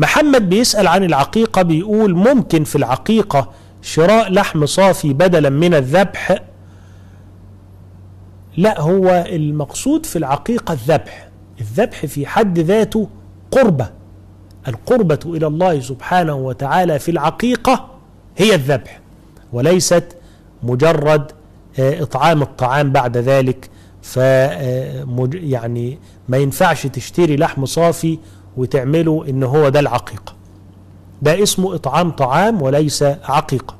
محمد بيسأل عن العقيقة بيقول ممكن في العقيقة شراء لحم صافي بدلا من الذبح لا هو المقصود في العقيقة الذبح الذبح في حد ذاته قربة القربة إلى الله سبحانه وتعالى في العقيقة هي الذبح وليست مجرد آه، إطعام الطعام بعد ذلك ف آه، يعني ما ينفعش تشتري لحم صافي وتعمله ان هو ده العقيقة ده اسمه اطعام طعام وليس عقيقة